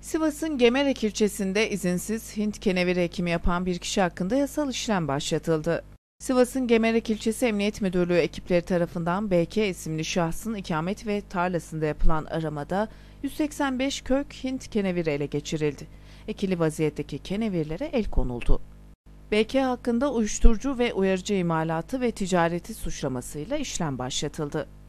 Sivas'ın Gemerek ilçesinde izinsiz Hint keneviri ekimi yapan bir kişi hakkında yasal işlem başlatıldı. Sivas'ın Gemerek ilçesi Emniyet Müdürlüğü ekipleri tarafından BK isimli şahsın ikamet ve tarlasında yapılan aramada 185 kök Hint keneviri ele geçirildi. Ekili vaziyetteki kenevirlere el konuldu. BK hakkında uyuşturucu ve uyarıcı imalatı ve ticareti suçlamasıyla işlem başlatıldı.